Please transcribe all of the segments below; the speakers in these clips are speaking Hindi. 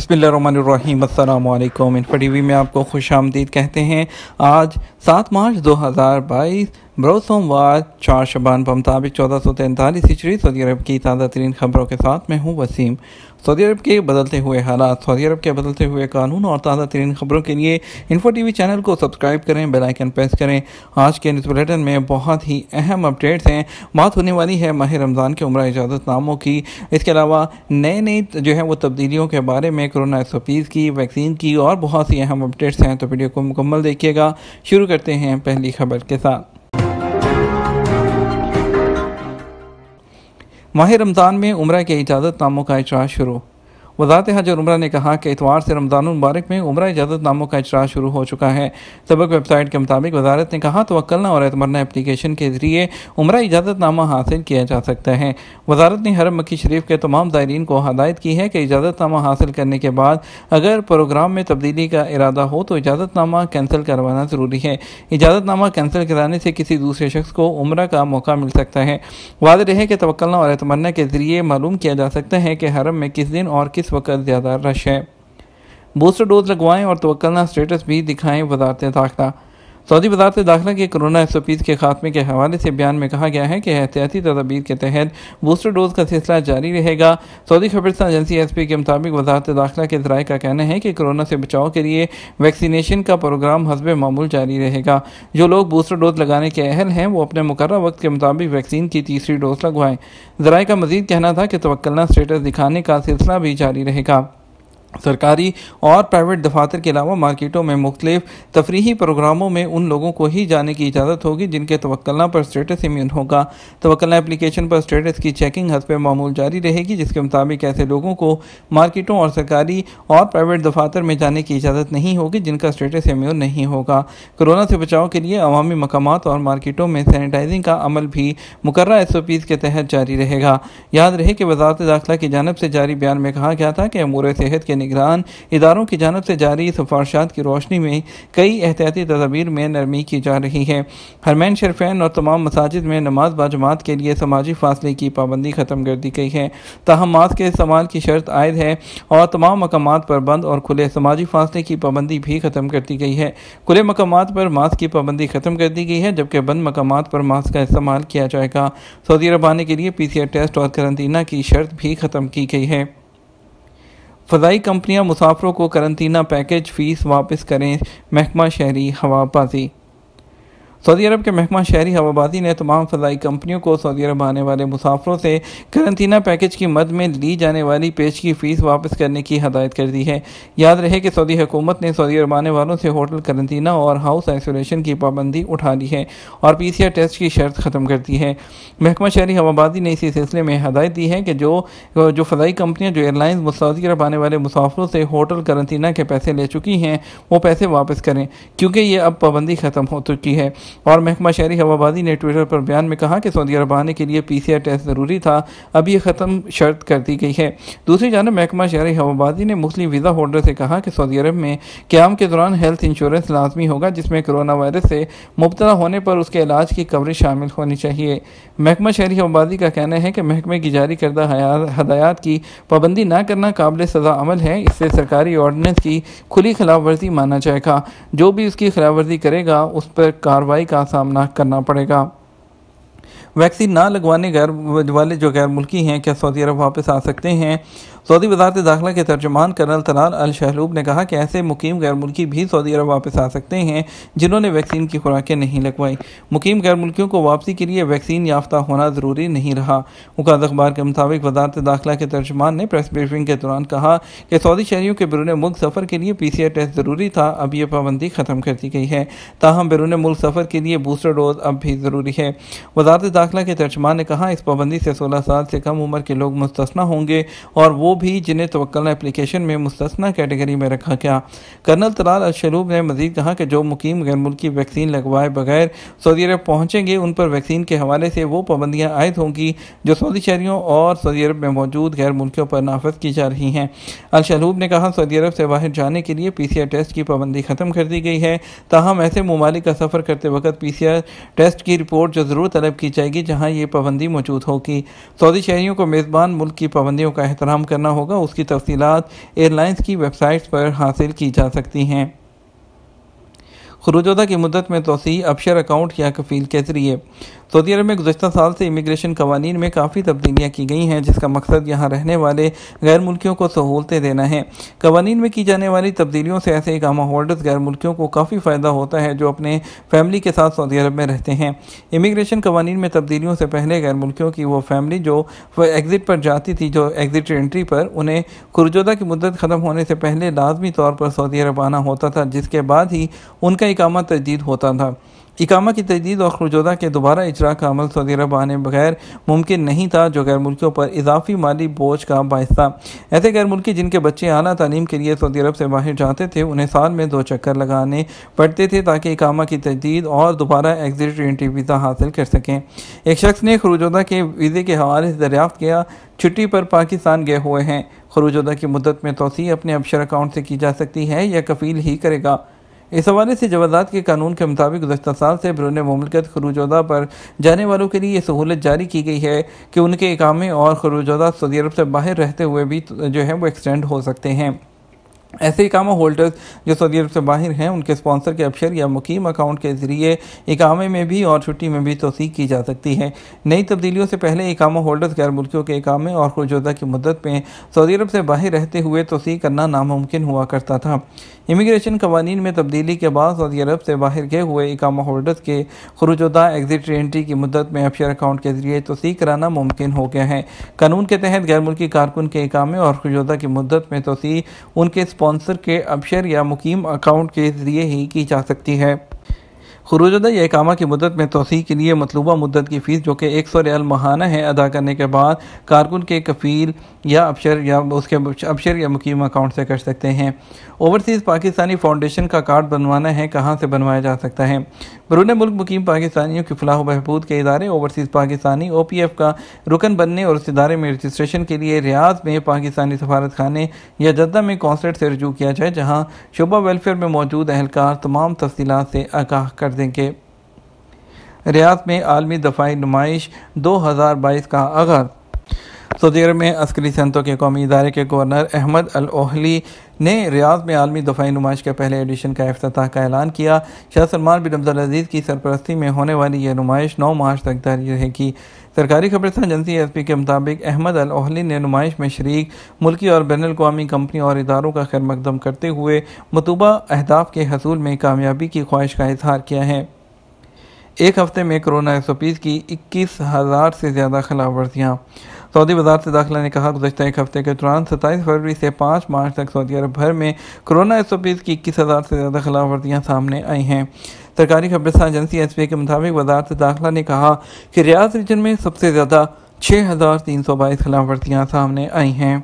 इन फटी वी में आपको खुश आमदीद कहते हैं आज सात मार्च 2022 बरोज सोमवार चार शबान बमताबिक चौदह सौ तैंतालीस हिचरी सऊदी अरब की ताज़ा तरीन खबरों के साथ मैं हूँ वसीम सऊदी अरब के बदलते हुए हालात सऊदी अरब के बदलते हुए कानून और ताज़ा तरीन खबरों के लिए इन्फो वी चैनल को सब्सक्राइब करें बेलाइकन प्रेस करें आज के न्यूज़ बुलेटिन में बहुत ही अहम अपडेट्स हैं बात होने वाली है माह रमज़ान के उम्र नामों की इसके अलावा नए नए जो है वो तब्दीलियों के बारे में कोरोना एस की वैक्सीन की और बहुत सी अहम अपडेट्स हैं तो वीडियो को मुकम्मल देखिएगा शुरू करते हैं पहली खबर के साथ माह रमज़ान में उम्र की इजाज़त नामों का अजरा शुरू वजारत हज और उम्र ने कहा कि इतवार से रमज़ान मुबारक में उम्र इजाज़त नामों का इजरा शुरू हो चुका है सबक वेबसाइट के मुताबिक वजारत ने कहा तोलना और एतमरना एप्लीकेशन के ज़रिए उम्र इजाज़त नामा हासिल किया जा सकता है वजारत ने हर मक्की शरीफ के तमाम ज़ायरीन को हदायत की है कि इजाज़तनामा हासिल करने के बाद अगर प्रोग्राम में तब्दीली का इरादा हो तो इजाज़तनामा कैंसिल करवाना ज़रूरी है इजाज़त नामा कैंसिल कराने से किसी दूसरे शख्स को उम्र का मौका मिल सकता है वाद रहे कि तोलना और एतमरना के ज़रिए मालूम किया जा सकता है कि हरम में किस दिन और किस इस वक्त ज़्यादा रश है बूस्टर डोज लगवाएं और तोकलना स्टेटस भी दिखाएं वजारत दाखिला सऊदी वजारत दाखिला के कोरोना एस ओ पीज के खात्मे के हवाले से बयान में कहा गया है कि एहतियाती तदाबीर के तहत बूस्टर डोज का सिलसिला जारी रहेगा सऊदी खबरस्तान एजेंसी एस पी के मुताबिक वजारत दाखिला के जराये का कहना है कि कोरोना से बचाव के लिए वैक्सीनेशन का प्रोग्राम हसब मामूल जारी रहेगा जो लोग बूस्टर डोज लगाने के अहल हैं वो अपने मुकर वक्त के मुताबिक वैक्सीन की तीसरी डोज लगवाएं जराये का मजीद कहना था कि तवक्लना स्टेटस दिखाने का सिलसिला भी जारी रहेगा सरकारी और प्राइवेट दफातर के अलावा मार्केटों में मुख्तलिफ तफरी प्रोग्रामों में उन लोगों को ही जाने की इजाज़त होगी जिनके तवक्लना पर स्टेटस इम्यून होगा तवक्लना एप्लीकेशन पर स्टेटस की चेकिंग हद पर मामूल जारी रहेगी जिसके मुताबिक ऐसे लोगों को मार्केटों और सरकारी और प्राइवेट दफातर में जाने की इजाज़त नहीं होगी जिनका स्टेटस इम्यून नहीं होगा कोरोना से बचाव के लिए अवामी मकाम और मार्केटों में सैनिटाइजिंग का अमल भी मुकर एस ओ पीज़ के तहत जारी रहेगा याद रहे कि वजारत दाखिला की जानब से जारी बयान में कहा गया था कि अमूर सेहत के निगरान इदारों की जानब से जारी सिफारशात की रोशनी में कई एहतियाती तदाबीर में नरमी की जा रही है हरमैन शरफैन और तमाम मसाजिद में नमाज बाजमात के लिए समाजी फासले की पाबंदी ख़त्म कर दी गई है तहम मास्क के इस्तेमाल की शर्त आयद है और तमाम मकाम पर बंद और खुले समाजी फासले की पाबंदी भी ख़त्म कर दी गई है खुले मकाम पर मास्क की पाबंदी ख़त्म कर दी गई है जबकि बंद मकाम पर मास्क का इस्तेमाल किया जाएगा सऊदी अरब आने के लिए पी टेस्ट और करंतना की शर्त भी ख़त्म की गई है फजाई कंपनियां मुसाफरों को करंतना पैकेज फीस वापस करें महकमा शहरी हवाबाजी सऊदी अरब के महकमा शहरी हवाबाजी ने तमाम फजाई कंपनियों को सऊदी अरब आने वाले मुसाफरों से करंतना पैकेज की मद में ली जाने वाली पेश की फ़ीस वापस करने की हदायत कर दी है याद रहे कि सऊदी हुकूमत ने सऊदी अरब आने वालों से होटल करंतना और हाउस आइसोलेशन की पाबंदी उठा ली है और पी सी आर टेस्ट की शर्त ख़त्म कर दी है महकमा शहरी हवाबाजी ने इसी सिलसिले में हदायत दी है कि जो जो फजाई कंपनियाँ जो एयरलाइंस सऊदी अरब आने वाले मुसाफरों से होटल करंतना के पैसे ले चुकी हैं वो पैसे वापस करें क्योंकि ये अब पाबंदी ख़त्म हो चुकी है और महकमा शहरी हवाबाजी ने ट्विटर पर बयान में कहा कि सऊदी अरब आने के लिए पी सी आर टेस्ट ज़रूरी था अब यह ख़त्म शर्त कर दी गई है दूसरी जानब महकमा शहरी हवाबाजी ने मुस्लिम वीज़ा होल्डर से कहा कि सऊदी अरब में क्याम के दौरान हेल्थ इंश्योरेंस लाजमी होगा जिसमें कोरोना वायरस से मुबतला होने पर उसके इलाज की कवरेज शामिल होनी चाहिए महकमा शहरी हवाबाजी का कहना है कि महकमे की जारी करदा हदायत की पाबंदी ना करना काबिल सज़ा अमल है इससे सरकारी ऑर्डिनेंस की खुली खिलाफ वर्जी माना जाएगा जो भी उसकी खिलाफ वर्जी करेगा उस पर कार्रवाई कार्रवाई का सामना करना पड़ेगा वैक्सीन ना लगवाने गैर वाले जो गैर मुल्की हैं क्या सऊदी अरब वापस आ सकते हैं सऊदी वजारत दाखिला के तर्जमान कर्नल तलाल अल शहलूब ने कहा कि ऐसे मुकीम गैर मुल्की भी सऊदी अरब वापस आ सकते हैं जिन्होंने वैक्सीन की खुराकें नहीं लगवाई मुकीम गैर मुल्कियों को वापसी के लिए वैक्सीन याफ्ता होना ज़रूरी नहीं रहा उकाद अखबार के मुताबिक वजारत दाखिला के तर्जमान ने प्रेस ब्रीफिंग के दौरान कहा कि सऊदी शहरीों के बैरून मुल्क सफ़र के लिए पी सी आर टेस्ट ज़रूरी था अब यह पाबंदी ख़त्म कर दी गई है ताहम बैरून मुल्क सफ़र के लिए बूस्टर डोज अब भी ज़रूरी है वजारत वजारत दाखिला के तर्जमान ने कहा इस पाबंदी से सोलह साल से कम उम्र के लोग मुस्तना होंगे और वो भी जिन्हें तोल एप्लीकेशन में मुस्तना कैटेगरी में रखा गया कर्नल तलाल अशरूब ने मजीद कहा कि जो मुकीम गैर मुल्की वैक्सीन लगवाए बगैर सऊदी अरब पहुँचेंगे उन पर वैक्सीन के हवाले से वो पाबंदियाँ आयद होंगी जो सऊदी शहरीों और सऊदी अरब में मौजूद गैर मुल्कियों पर नाफज की जा रही हैं अलशरूब ने कहा सऊदी अरब से बाहर जाने के लिए पी सी आर टेस्ट की पाबंदी ख़त्म कर दी गई है तहम ऐसे ममालिक का सफ़र करते वक्त पी सी आर टेस्ट की रिपोर्ट जो ज़रूर तलब की की जाएगी जहां ये पाबंदी मौजूद होगी सऊदी शहरीों को मेज़बान मुल्क की पाबंदियों का एहतराम करना होगा उसकी तफसीत एयरलाइंस की वेबसाइट्स पर हासिल की जा सकती हैं खरूजदा की मदत में तोसी अपशर अकाउंट या कफील के ज़रिए सऊदी अरब में गुजशत साल से इमिग्रेशन कवानीन में काफ़ी तब्दीलियाँ की गई हैं जिसका मकसद यहाँ रहने वाले गैर मुल्कियों को सहूलतें देना है कवानी में की जाने वाली तब्दीलियों से ऐसे इकामा होल्डर्स गैर मुल्कियों को काफ़ी फ़ायदा होता है जो अपने फैमिली के साथ सऊदी अरब में रहते हैं इमिग्रेशन कवानीन में तब्दीलियों से पहले गैर मुल्कियों की वो फैमिली जो एग्ज़िट पर जाती थी जो एग्ज़िट एंट्री पर उन्हें कुरजोदा की मदत ख़त्म होने से पहले लाजमी तौर पर सऊदी अरब आना होता था जिसके बाद ही उनका इकामा तजदीद होता था इकामा की तजदीद और खरजोदा के दोबारा इजरा का अमल सऊदी अरब आने बगैर मुमकिन नहीं था जो गैर मुल्कियों पर इजाफी माली बोझ का बायस था ऐसे गैर मुल्की जिनके बच्चे आला तालीम के लिए सऊदी अरब से बाहर जाते थे उन्हें साल में दो चक्कर लगाने पड़ते थे ताकि इकामा की तजदीद और दोबारा एग्जिट एंट्री वीज़ा हासिल कर सकें एक शख्स ने खरूजोदा के वीज़े के हवाले से दरियाफ़्त किया छुट्टी पर पाकिस्तान गए हुए हैं खरूजोदा की मुद्दत में तोसी अपने अबशर अकाउंट से की जा सकती है या कफील ही करेगा इस हवाले से जवाजात के कानून के मुताबिक गुजशत साल से बरून ममलकत खरूजा पर जाने वालों के लिए यह सहूलत जारी की गई है कि उनके इकामे और खरूजदा सऊदी अरब से बाहर रहते हुए भी तो जो है वो एक्सटेंड हो सकते हैं ऐसे इकामा होल्डर्स जो सऊदी अरब से बाहर हैं उनके स्पॉन्सर के अफसर या मुकीम अकाउंट के ज़रिए इकामे में भी और छुट्टी में भी तोसीक की जा सकती है नई तब्दीलियों से पहले इकामा होल्डर्स गैर मुल्कियों के इकामे और खुजोदा की मदद में सऊदी अरब से बाहर रहते हुए तोसीक करना नामुमकिन हुआ करता था इमिग्रेशन कवानीन में तब्दीली के बाद सऊदी अरब से बाहर गए हुए इकामा होल्डर्स के खुरुजोदा एग्जिट एंट्री की मदद में अपशर अकाउंट के ज़रिए तोसीक कराना मुमकिन हो गया है कानून के तहत गैर मुल्की कारकुन के इकामे और खुजोदा की मदद में तोसी उनके स्पॉन्सर के अबशर या मुकीम अकाउंट के ज़रिए ही की जा सकती है खरूजदा कामा की मदद में तोसी के लिए मतलूबा मदद की फ़ीस जो कि एक सौ रियाल महाना है अदा करने के बाद कारकुन के कफील या अबशर या उसके अफसर या मुकीम अकाउंट से कर सकते हैं ओवरसीज़ पाकिस्तानी फाउंडेशन का कार्ड बनवाना है कहाँ से बनवाया जा सकता है बरून मुल्क मुकीम पाकिस्तानियों की फलाह बहबूद के इदारे overseas Pakistani O P F का रुकन बनने और उस इदारे में रजिस्ट्रेशन के लिए रियाज में पाकिस्तानी सफारत खाने या जद्दा में कौंसलेट से रजू किया जाए जहाँ शुबा वेलफेयर में मौजूद अहलकार तमाम तफसीत से आगाह कर देंगे रियाद में आलमी दफाई नुमाइश 2022 का आगाज़ सऊदी अरब में अस्करी सनतों के कौमी इदारे के गवर्नर अहमद अल ओहली ने रियाज में आलमी दफाई नुमाइश के पहले एडिशन का अफ्ताह का ऐलान किया शाह सलमान बिन अब्दुल अजीज़ की सरपरस्ती में होने वाली यह नुमाइश नौ मार्च तक जारी रहेगी सरकारी खबर एजेंसी एस पी के मुताबिक अहमद अल ओहली ने नुमाइश में शरीक मुल्की और बैन अवी कंपनी और इदारों का खैर मकदम करते हुए मतूबा अहदाफ के हसूल में कामयाबी की ख्वाहिश का इजहार किया है एक हफ्ते में कोरोना एस ओ पीज़ की इक्कीस हज़ार से ज़्यादा खिलाफ वर्जियाँ सऊदी वजारत दाखिला ने कहा गुजशत एक हफ्ते के दौरान सत्ताईस फरवरी से पाँच मार्च तक सऊदी अरब भर में कोरोना एस ओ पीज़ की इक्कीस हज़ार से ज़्यादा खिलाफ वर्जियाँ सामने आई हैं सरकारी खबरस्तान एजेंसी एस के मुताबिक वजारत दाखिला ने कहा कि रियाज रीजन में सबसे ज़्यादा छः हज़ार तीन सौ बाईस खिलाफ वर्जियाँ सामने आई हैं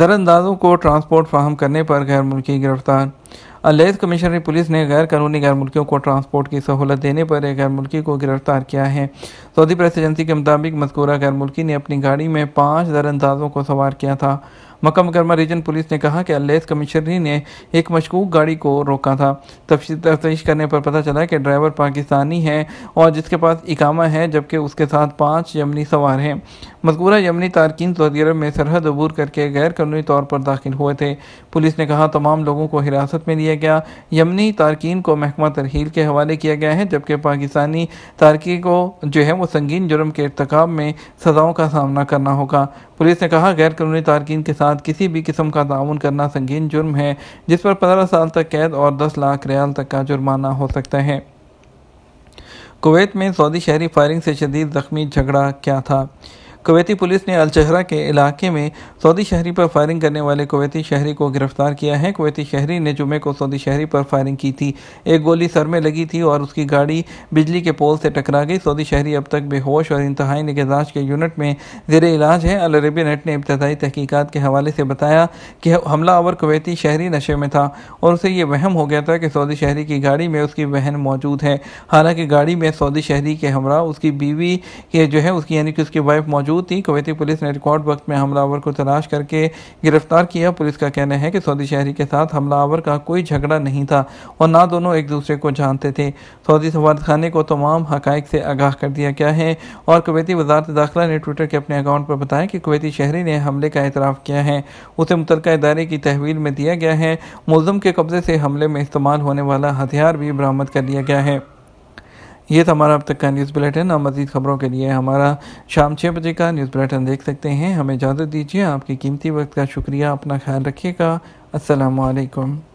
दरअंदाजों को ट्रांसपोर्ट फ्राहम करने पर गैर मुल्की गिरफ्तार लेस कमिश्नरी पुलिस ने गैर कानूनी गैर मुल्कियों को ट्रांसपोर्ट की सहूलत देने पर एक गैर मुल्की को गिरफ्तार किया है सऊदी प्रेस एजेंसी के मुताबिक मस्कूरा गैर मुल्की ने अपनी गाड़ी में पाँच दरअंदाजों को सवार किया था मक्का मुकरमा रीजन पुलिस ने कहा कि अल्लेस कमिश्नरी ने एक मशकूक गाड़ी को रोका था तफ्तीश करने पर पता चला कि ड्राइवर पाकिस्तानी है और जिसके पास इकामा है जबकि उसके साथ पाँच यमनी सवार हैं मजकूरा यमनी तारकिन सऊदी अरब में सरहद अबूर करके गैर कानूनी तौर पर दाखिल हुए थे पुलिस ने कहा तमाम लोगों को हिरासत में लिया गया यमनी तारकिन को महकमा तरहील के हवाले किया गया है जबकि पाकिस्तानी तारकी को जो है वो संगीन जुर्म के इरतकब में सजाओं का सामना करना होगा पुलिस ने कहा गैर कानूनी तारकिन के साथ साथ किसी भी किस्म का ताउन करना संगीन जुर्म है जिस पर पंद्रह साल तक कैद और दस लाख रियाल तक का जुर्माना हो सकता है कुवैत में सऊदी शहरी फायरिंग से शदीद जख्मी झगड़ा क्या था कुवैती पुलिस ने अलचहरा के इलाके में सऊदी शहरी पर फायरिंग करने वाले कुवैती शहरी को गिरफ्तार किया है कुवैती शहरी ने जुमे को सऊदी शहरी पर फायरिंग की थी एक गोली सर में लगी थी और उसकी गाड़ी बिजली के पोल से टकरा गई सऊदी शहरी अब तक बेहोश और इंतहाई निगजाज के यूनिट में जेर इलाज है अलरबी नेट ने इब्तदाई तहकीकत के हवाले से बताया कि हमलावर कुवैती शहरी नशे में था और उसे यह वहम हो गया था कि सऊदी शहरी की गाड़ी में उसकी बहन मौजूद है हालांकि गाड़ी में सऊदी शहरी के हमरा उसकी बीवी के जो है उसकी यानी कि उसकी वाइफ मौजूद मौजूद थी कुवैती पुलिस ने रिकॉर्ड वक्त में हमलावर को तलाश करके गिरफ्तार किया पुलिस का कहना है कि सऊदी शहरी के साथ हमलावर का कोई झगड़ा नहीं था और ना दोनों एक दूसरे को जानते थे सऊदी सफारतखाने को तमाम हक़ से आगाह कर दिया गया है और कवैती वजारत दाखिला ने ट्विटर के अपने अकाउंट पर बताया कि कवैती शहरी ने हमले का एतराफ़ किया है उसे मुतल इदारे की तहवील में दिया गया है मुलम के कब्जे से हमले में इस्तेमाल होने वाला हथियार भी बरामद कर लिया गया है ये था हमारा अब तक का न्यूज़ बुलेटिन अब मज़ीद खबरों के लिए हमारा शाम छः बजे का न्यूज़ बुलेटिन देख सकते हैं हमें इजाज़त दीजिए आपके कीमती वक्त का शुक्रिया अपना ख्याल रखिएगा असलकम